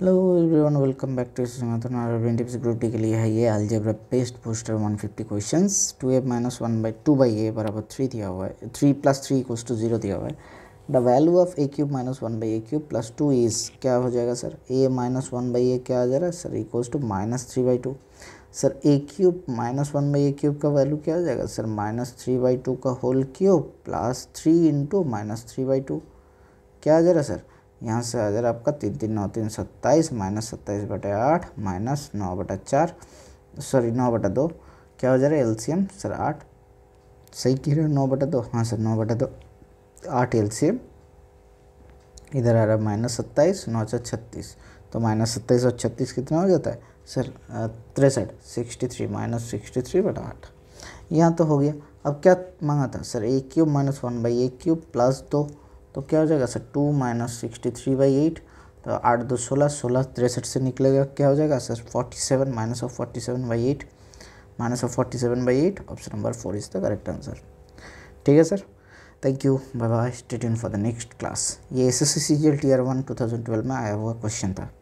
hello everyone welcome back to Sanatan Arabian tips group D के लिए है ये algebra past poster 150 questions two a minus one by two by a बराबर three दिया हुआ है three plus three equal to zero दिया हुआ है the value of a cube minus one by a cube plus two is क्या हो जाएगा sir a minus one by a क्या आ जा रहा है sir equal to minus three by two sir a cube minus one by a cube का value क्या हो जाएगा sir minus three by two का whole cube plus three into minus three by two क्या आ जा रहा है सर यहाँ से आ जा रहा आपका तीन तीन नौ तीन सत्ताईस माइनस सत्ताईस बटे आठ माइनस नौ बटा चार सॉरी नौ बटा दो क्या हो जा रहा है एलसीएम सर आठ सही कह रहे हो नौ बटा दो हाँ सर नौ बटा दो आठ एलसीएम इधर आ रहा है माइनस सत्ताईस नौ सौ छत्तीस तो माइनस सत्ताईस और छत्तीस कितना हो जाता है सर तिरसठ sixty three minus sixty three बटा आठ यहाँ तो हो गया अब क्या मांगा था sir a cube minus one by a cube plus दो तो क्या हो जाएगा sir two minus sixty three by eight तो आठ दो सोलह सोलह तिरसठ से निकलेगा क्या हो जाएगा sir forty seven minus of forty seven by eight minus of forty seven by eight option number four is the correct answer ठीक है sir thank you bye bye stay for the next class ये S S C C G L T R one two thousand twelve में आया हुआ question था